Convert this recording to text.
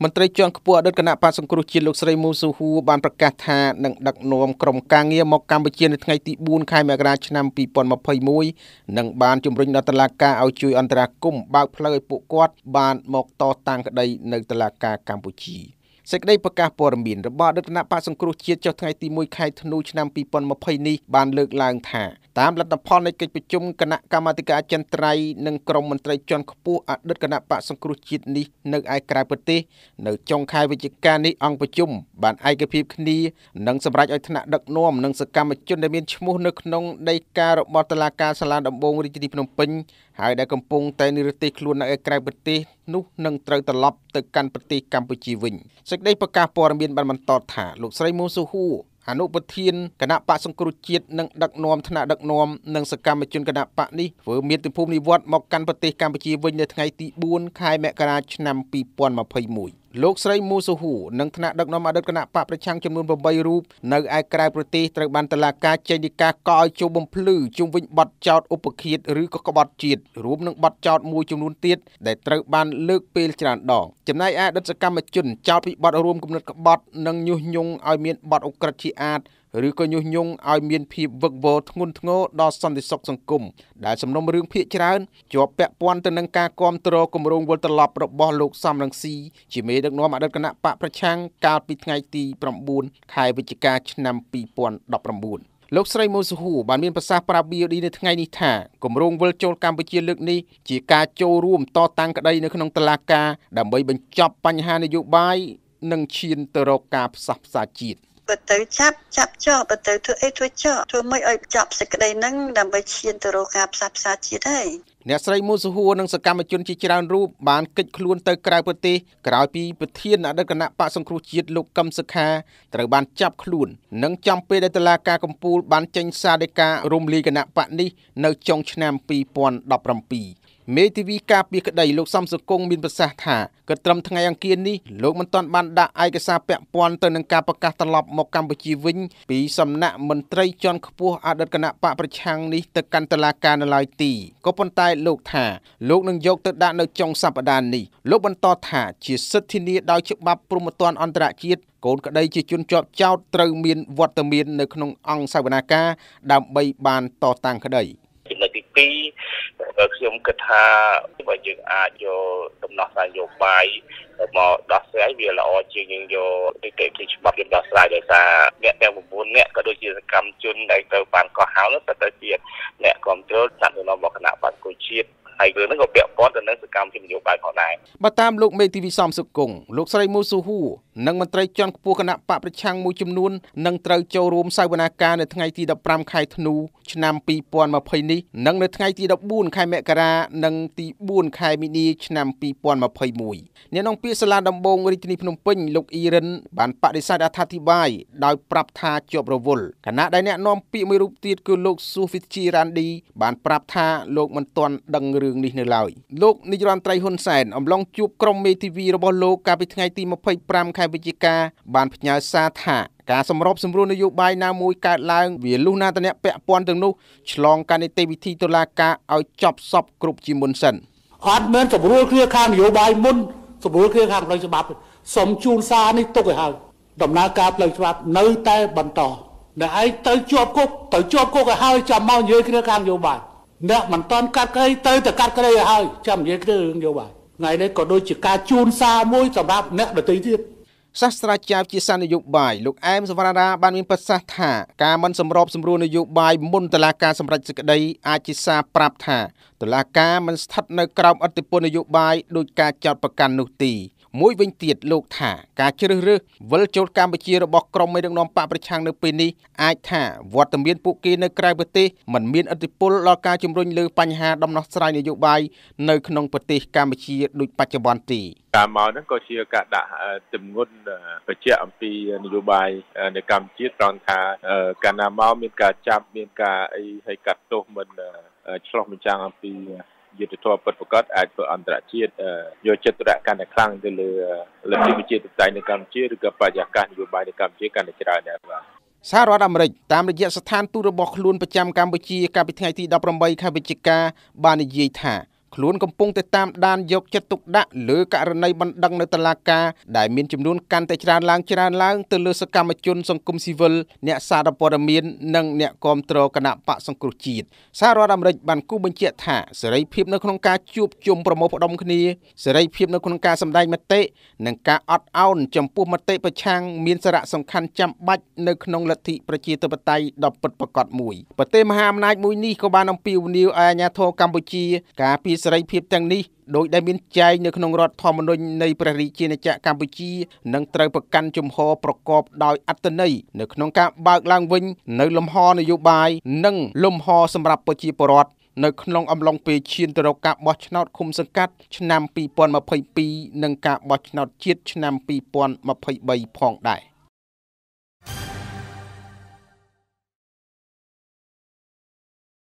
មន្ត្រីជាន់ខ្ពស់អតីតគណៈបក្សសង្គ្រោះជាតិលោកស្រីមូស៊ូហ៊ូបានប្រកាសថានឹងដឹកនាំក្រុមការងារមកកម្ពុជានៅថ្ងៃទី4ខែមករាឆ្នាំ2021និងបានជំរុញដល់តុលាការឲ្យជួយអន្តរាគមន៍បើកផ្លូវឲ្យពួកគាត់បានមកតតាំងក្តីនៅតុលាការកម្ពុជា។សេចក្តីប្រកាសព័ត៌មានរបស់អតីតគណៈបកសង្គ្រោះជាតិចុះថ្ងៃទី1ខែធ្នូឆ្នាំ2020នេះបានលើកឡើងថាតាមលទ្ធផលនៃកិច្ចប្រជុំគណៈកម្មាធិការចន្ទ្រៃនិងក្រុមមន្ត្រីជាន់ខ្ពស់អតីតគណៈបកសង្គ្រោះជាតិនេះនៅឯក្រៅប្រទេសនៅចុងខែវិច្ឆិកានេះអង្គប្រជុំ បានឯកភាពគ្នានិងសម្រេចឲ្យថ្នាក់ដឹកនាំនិងសកម្មជនដែលមានឈ្មោះនៅក្នុងដីការបស់តុលាការសាលាដំបងរាជធានីភ្នំពេញហើយដែលកំពុងតែនិរទេសខ្លួននៅឯក្រៅប្រទេសនោះនឹងត្រូវត្រឡប់ទៅកាន់ប្រទេសកម្ពុជាវិញសេចក្តីប្រកាសព័ត៌មានបានបន្តថាលោកស្រីមូសូហួរអនុប្រធានគណៈបកសង្គ្រោះជាតិនិងដឹកនាំថ្នាក់ដឹកនាំនិងសកម្មជនគណៈបកនេះធ្វើមានទិភូនិវត្តមកកាន់ប្រទេសកម្ពុជាវិញនៅថ្ងៃទី4ខែមករាឆ្នាំ2021លោកស្រីមូសូហ៊ូនិងថ្នាក់ដឹកនាំអតីតគណៈបកប្រឆាំងចំនួន8រូបនៅឯក្រៅប្រទេសត្រូវបានតុលាការចេញដីកាកោឲ្យចូលបំភ្លឺជុំវិញបទចោទឧបឃាតឬក៏ក្បត់ជាតិរួមនឹងបទចោទមួយចំនួនទៀតដែលត្រូវបាន លើកពេលច្រើនដងចំណែកឯអតីតសកម្មជន ចោទពីបទរួមគំនិតក្បត់និងញុះញង់ឲ្យមានបទអុក្រិតជាអាតឬក៏ញុះញង់ឲ្យមានភាពវឹកវរធ្ងន់ធ្ងរដល់សន្តិសុខសង្គមដែលសំណុំរឿងភាកច្រើនជាប់ពាក់ព័ន្ធទៅនឹងការគ្រប់គ្រងគម្រោងវិលត្រឡប់របស់លោកសំរងស៊ីជាមេដឹកនាំអតីតគណៈបកប្រឆាំងកាលពីថ្ងៃទី9ខែវិច្ឆិកាឆ្នាំ2019លោកស្រីមូសូហួរបានមានប្រសាសន៍ប្រាប់ VOD នៅថ្ងៃនេះថាគម្រោងវិលចូលកម្ពុជាលើកនេះជាការចូលរួមតតាំងក្តីនៅក្នុងតឡាការដើម្បីបញ្ចប់បញ្ហានយោបាយនិងឈានទៅរកការផ្សះផ្សាជាតិបើទៅចាប់ចាប់ចោលបើទៅធ្វើអីធ្វើចោលធ្វើមិនឲ្យចាប់សេចក្តីហ្នឹងដើម្បីឈានទៅរកការផ្សះផ្សាជាតិហើយអ្នកស្រីមូសហួរនិងសកម្មជនជាច្រើនរូបបានកិច្ចខ្លួនទៅក្រៅប្រទេសក្រោយពីប្រធានអតីតគណៈបកសង្គ្រោះជាតិលោកកឹមសុខាត្រូវបានចាប់ខ្លួន និងចំពេលដែលតុលាការកំពូលបានចេញសារដីការរំលាយគណៈបកនេះនៅចុងឆ្នាំ2017មេធាវីការពារក្តីលោកសំសង្គងមានប្រសាសន៍ថាគិតត្រឹមថ្ងៃអង្គារនេះលោកមិនទាន់បានដាក់ឯកសារពាក់ព័ន្ធទៅនឹងការប្រកាសត្រឡប់មកកម្ពុជាវិញពីសំណាក់មន្ត្រីជាន់ខ្ពស់អតីតគណៈបកប្រឆាំងនេះទៅកាន់តុលាការនៅឡើយទីក៏ប៉ុន្តែលោកថាលោកនឹងយកទៅដាក់នៅចុងសប្តាហ៍នេះលោកបន្តថាជាសិទ្ធិធានាដោយច្បាប់ព្រហ្មទណ្ឌអន្តរជាតិកូនក្តីជាជនជាប់ចោតត្រូវមានវត្តមាននៅក្នុងអង្គសវនាការដើម្បីបានតតាំងក្តី។ខ្ញុំគិតថាបើយើងអាចយកដំណោះស្រាយនយោបាយមកដោះស្រាយវាល្អជាងយើងយកនីតិវិធីច្បាប់យើងដោះស្រាយដោយសារអ្នកទាំង9អ្នកក៏ដូចជាសកម្មជនដែលត្រូវបានកោះហៅនោះទៅទៅទៀតអ្នកគ្រប់គ្រងសន្តិសុខរបស់គណៈបកគូជាតិហើយរឿងហ្នឹងក៏ពាក់ព័ន្ធទៅនឹងសកម្មភាពនយោបាយផងដែរបើតាមលោកមេធាវីសំសុគង្គលោកស្រីមូស៊ូហ៊ូនិងមន្ត្រីជាន់ខ្ពស់គណៈបកប្រឆាំងមួយចំនួននឹងត្រូវចូលរួមសវនាការនៅថ្ងៃទី15ខែធ្នូឆ្នាំ2020នេះនិងនៅថ្ងៃទី14ខែមករានិងទី4ខែមីនាឆ្នាំ2021អ្នកនាំពាក្យសាលាដំបងរាជធានីភ្នំពេញលោកអ៊ីរិនបានបដិសេធអត្ថាធិប្បាយដោយប្រាប់ថាជាប់រវល់គណៈដែលអ្នកនាំពាក្យមួយរូបទៀតគឺលោកស៊ូហ្វីតជីរ៉ាន់ឌីបានប្រាប់ថាលោកមិនទាន់ដឹងរឿងនេះនៅឡើយលោកនាយរដ្ឋមន្ត្រីហ៊ុនសែនអំឡុងជួបក្រុមមេធាវីរបស់លោកកាលពីថ្ងៃទី25ខែវិច្ឆិកាបានផ្ញើសារថាការសម្របសម្រួលនយោបាយណាមួយកើតឡើងវាលុះណាតអ្នកពាក់ព័ន្ធទាំងនោះឆ្លង កានីតិវិធីតុលាការឲ្យចប់សពគ្រប់ជាមុនសិនអត់មែនសម្រួលគ្នាខាងនយោបាយមុនសម្រួលគ្នាខាងផ្លូវច្បាប់សុំជូនសារនេះទុកឲ្យហើយដំណើរការផ្លូវច្បាប់នៅតែបន្តអ្នកឯងទៅជាប់គុកទៅជាប់គុកឲ្យហើយចាំមកនិយាយគ្នាខាងនយោបាយអ្នកមិនតន់កាត់ក្រីទៅតែកាត់ក្រីឲ្យហើយចាំនិយាយគឺរឿងយោបាយថ្ងៃនេះក៏ដូចជាការជូនសារមួយសម្រាប់អ្នកដទៃទៀតសាស្ត្រាចារ្យជាសានយោបាយលោកអែមសវណ្ណារាបានមានប្រសាសន៍ថាការមិនសម្រប សម្រួលនយោបាយមុនតឡាការសម្រេចសេចក្តី អាចជាសារប្រាប់ថាតឡាការមិនស្ថិតនៅក្រោមអធិបុលនយោបាយដោយការចោតប្រកាន់នោះទីមួយវិញទៀតលោកថាការជ្រើសរើសវិលចូលកម្ពុជារបស់ក្រុមមេដឹកនាំបកប្រឆាំងនៅពេលនេះអាចថាវត្តមានពួកគេនៅក្រៅប្រទេសមិនមានឥទ្ធិពលដល់ការជំរុញលើបញ្ហា ដំណោះស្រាយនយោបាយនៅក្នុងប្រទេសកម្ពុជាដូចបច្ចុប្បន្នទីតាមមកហ្នឹងក៏ជាការដាក់ទំនុនបច្ចៈអំពីនយោបាយនៅកម្ពុជាត្រង់ថាកាលណាមកមានការចាប់មានការអីឲ្យកាត់ទោសមិនឆ្លោះមិនចាំងអំពីយុទ្ធធម៌ពិតប្រាកដអាចធ្វើអន្តរជាតិយកចិត្តទុកដាក់កាន់តែខ្លាំងទៅលើលទ្ធិប្រជាធិបតេយ្យនៅកម្ពុជាឬក៏បរិយាកាសនយោបាយនៅកម្ពុជាកាន់តែច្រើនដែរបាទសហរដ្ឋអាមេរិកតាមរយៈស្ថានទូតរបស់ខ្លួនប្រចាំកម្ពុជាកាលពីថ្ងៃទី18ខែវិច្ឆិកា បាននិយាយថាខ្លួនកំពុងតែតាមដានយកចិត្តទុកដាក់លើករណីបណ្ដឹងនៅតុលាការដែលមានចំនួនកាន់តែច្រើនឡើងច្រើនឡើងទៅលើសកម្មជន សង្គមស៊ីវិលអ្នកសារព័ត៌មាននិងអ្នកគាំទ្រគណៈបកសង្គ្រោះជាតិសហរដ្ឋអាមេរិកបានគូបញ្ជាក់ថាសេរីភាពនៅក្នុងការជួបជុំប្រមូលផ្ដុំគ្នាសេរីភាពនៅក្នុងការសម្ដែងមតិនិងការអត់ឱនចំពោះមតិប្រឆាំងមានសារៈសំខាន់ចាំបាច់នៅក្នុងលទ្ធិប្រជាធិបតេយ្យដ៏ពិតប្រាកដមួយប្រទេសមហាអំណាចមួយនេះក៏បានអំពាវនាវឲ្យអាជ្ញាធរកម្ពុជាការពារសេរីភាពទាំងនេះដោយដែលមានចែងនៅក្នុងរដ្ឋធម្មនុញ្ញនៃព្រះរាជាណាចក្រកម្ពុជានឹងត្រូវប្រកាន់ជំហរប្រកបដោយអត្តន័យនៅក្នុងការបើកឡើងវិញនៅលំហនយោបាយនិងលំហសម្រាប់ប្រជាពលរដ្ឋនៅក្នុងអំឡុងពេលឈានទៅរកការបោះឆ្នោតឃុំសង្កាត់ឆ្នាំ2022និងការបោះឆ្នោតជាតិឆ្នាំ2023ផងដែរ